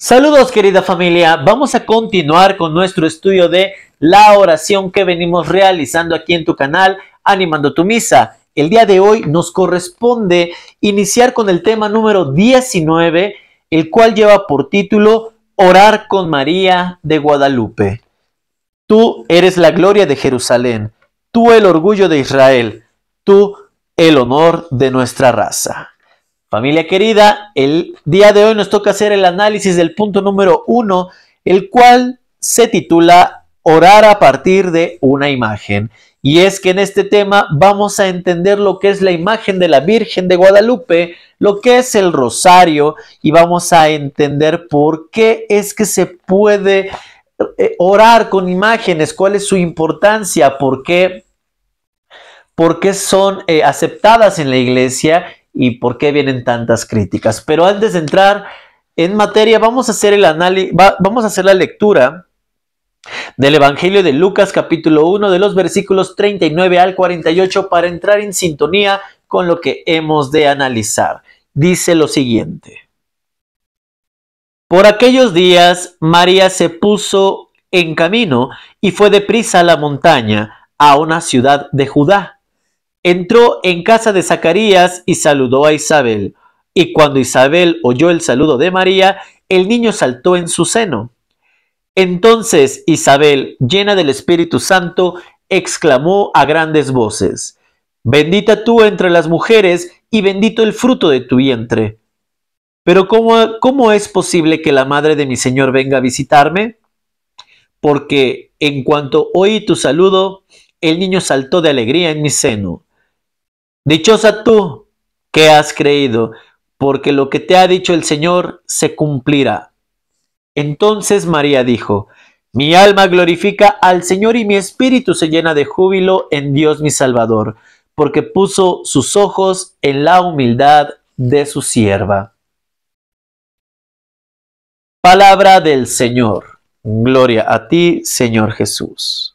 Saludos querida familia, vamos a continuar con nuestro estudio de la oración que venimos realizando aquí en tu canal Animando tu Misa. El día de hoy nos corresponde iniciar con el tema número 19, el cual lleva por título Orar con María de Guadalupe. Tú eres la gloria de Jerusalén, tú el orgullo de Israel, tú el honor de nuestra raza. Familia querida, el día de hoy nos toca hacer el análisis del punto número uno, el cual se titula Orar a partir de una imagen. Y es que en este tema vamos a entender lo que es la imagen de la Virgen de Guadalupe, lo que es el rosario y vamos a entender por qué es que se puede eh, orar con imágenes, cuál es su importancia, por qué por qué son eh, aceptadas en la iglesia y por qué vienen tantas críticas. Pero antes de entrar en materia, vamos a hacer, el vamos a hacer la lectura del Evangelio de Lucas capítulo 1 de los versículos 39 al 48 para entrar en sintonía con lo que hemos de analizar. Dice lo siguiente. Por aquellos días María se puso en camino y fue deprisa a la montaña, a una ciudad de Judá entró en casa de Zacarías y saludó a Isabel. Y cuando Isabel oyó el saludo de María, el niño saltó en su seno. Entonces Isabel, llena del Espíritu Santo, exclamó a grandes voces, Bendita tú entre las mujeres y bendito el fruto de tu vientre. Pero ¿cómo, cómo es posible que la madre de mi Señor venga a visitarme? Porque en cuanto oí tu saludo, el niño saltó de alegría en mi seno. Dichosa tú que has creído, porque lo que te ha dicho el Señor se cumplirá. Entonces María dijo, mi alma glorifica al Señor y mi espíritu se llena de júbilo en Dios mi Salvador, porque puso sus ojos en la humildad de su sierva. Palabra del Señor. Gloria a ti, Señor Jesús.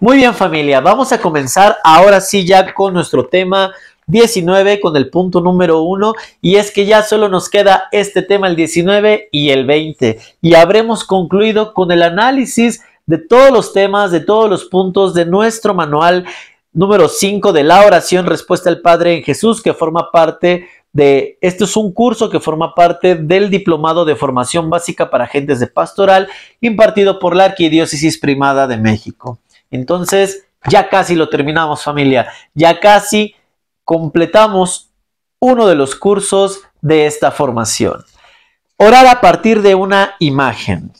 Muy bien familia, vamos a comenzar ahora sí ya con nuestro tema 19 con el punto número 1 y es que ya solo nos queda este tema el 19 y el 20 y habremos concluido con el análisis de todos los temas, de todos los puntos de nuestro manual número 5 de la oración respuesta al Padre en Jesús que forma parte de esto es un curso que forma parte del diplomado de formación básica para agentes de pastoral impartido por la Arquidiócesis Primada de México. Entonces, ya casi lo terminamos familia, ya casi completamos uno de los cursos de esta formación. Orar a partir de una imagen.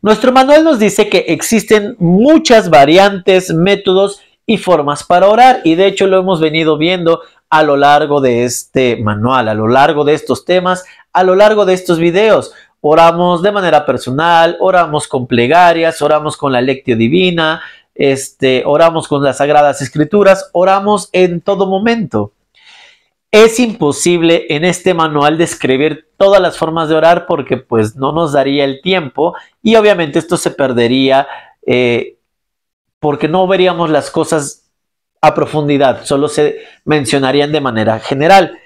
Nuestro manual nos dice que existen muchas variantes, métodos y formas para orar y de hecho lo hemos venido viendo a lo largo de este manual, a lo largo de estos temas, a lo largo de estos videos. Oramos de manera personal, oramos con plegarias, oramos con la lectio divina, este, oramos con las sagradas escrituras, oramos en todo momento. Es imposible en este manual describir todas las formas de orar porque pues no nos daría el tiempo y obviamente esto se perdería eh, porque no veríamos las cosas a profundidad, solo se mencionarían de manera general.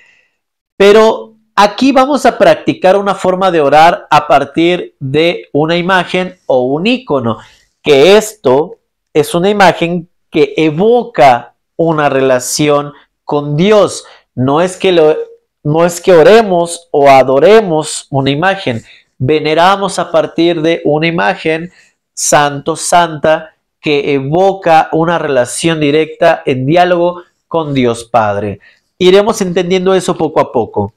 Pero Aquí vamos a practicar una forma de orar a partir de una imagen o un icono, que esto es una imagen que evoca una relación con Dios. No es que, no es que oremos o adoremos una imagen, veneramos a partir de una imagen santo, santa, que evoca una relación directa en diálogo con Dios Padre. Iremos entendiendo eso poco a poco.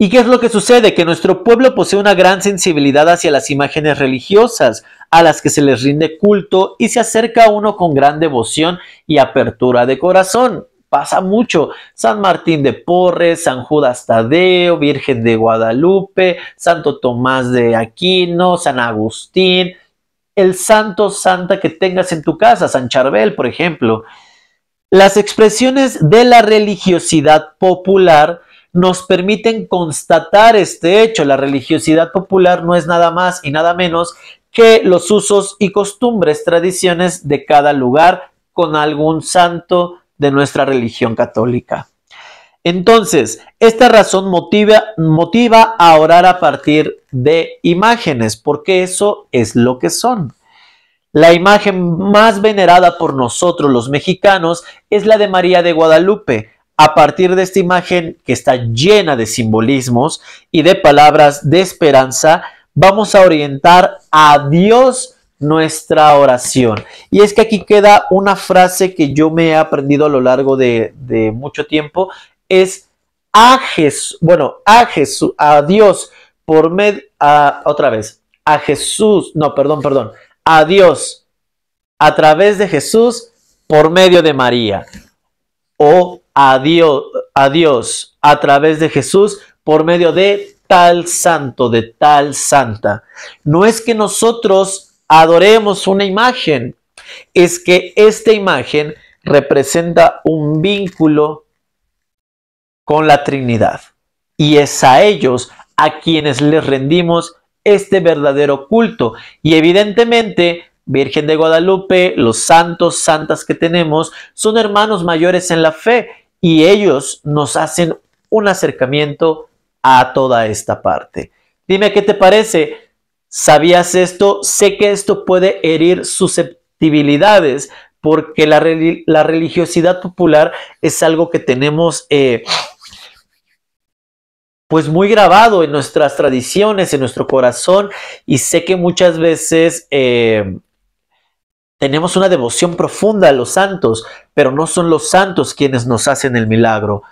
¿Y qué es lo que sucede? Que nuestro pueblo posee una gran sensibilidad hacia las imágenes religiosas, a las que se les rinde culto y se acerca a uno con gran devoción y apertura de corazón. Pasa mucho. San Martín de Porres, San Judas Tadeo, Virgen de Guadalupe, Santo Tomás de Aquino, San Agustín, el santo santa que tengas en tu casa, San Charbel, por ejemplo. Las expresiones de la religiosidad popular nos permiten constatar este hecho. La religiosidad popular no es nada más y nada menos que los usos y costumbres, tradiciones de cada lugar con algún santo de nuestra religión católica. Entonces, esta razón motiva, motiva a orar a partir de imágenes, porque eso es lo que son. La imagen más venerada por nosotros los mexicanos es la de María de Guadalupe, a partir de esta imagen que está llena de simbolismos y de palabras de esperanza, vamos a orientar a Dios nuestra oración. Y es que aquí queda una frase que yo me he aprendido a lo largo de, mucho tiempo, es a Jesús, bueno, a Jesús, a Dios, por medio, otra vez, a Jesús, no, perdón, perdón, a Dios, a través de Jesús, por medio de María. O a Dios, a Dios a través de Jesús por medio de tal santo, de tal santa. No es que nosotros adoremos una imagen, es que esta imagen representa un vínculo con la Trinidad. Y es a ellos a quienes les rendimos este verdadero culto. Y evidentemente, Virgen de Guadalupe, los santos, santas que tenemos, son hermanos mayores en la fe y ellos nos hacen un acercamiento a toda esta parte. Dime qué te parece. ¿Sabías esto? Sé que esto puede herir susceptibilidades porque la, religiosidad popular es algo que tenemos eh, pues muy grabado en nuestras tradiciones, en nuestro corazón y sé que muchas veces... Eh, tenemos una devoción profunda a los santos, pero no son los santos quienes nos hacen el milagro.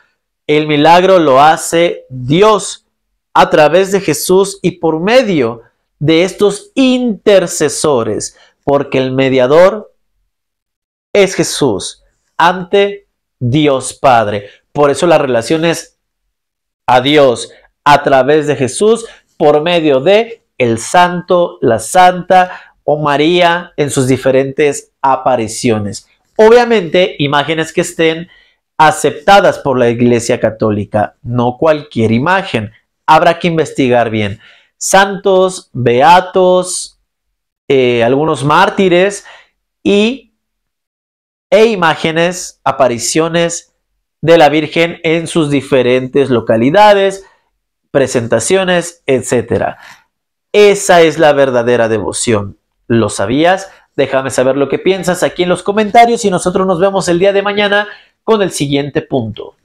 El milagro lo hace Dios a través de Jesús y por medio de estos intercesores, porque el mediador es Jesús ante Dios Padre. Por eso la relación es a Dios a través de Jesús por medio de el santo, la santa o María en sus diferentes apariciones. Obviamente, imágenes que estén aceptadas por la Iglesia Católica, no cualquier imagen. Habrá que investigar bien. Santos, beatos, eh, algunos mártires y e imágenes, apariciones de la Virgen en sus diferentes localidades, presentaciones, etc. Esa es la verdadera devoción. ¿Lo sabías? Déjame saber lo que piensas aquí en los comentarios y nosotros nos vemos el día de mañana con el siguiente punto.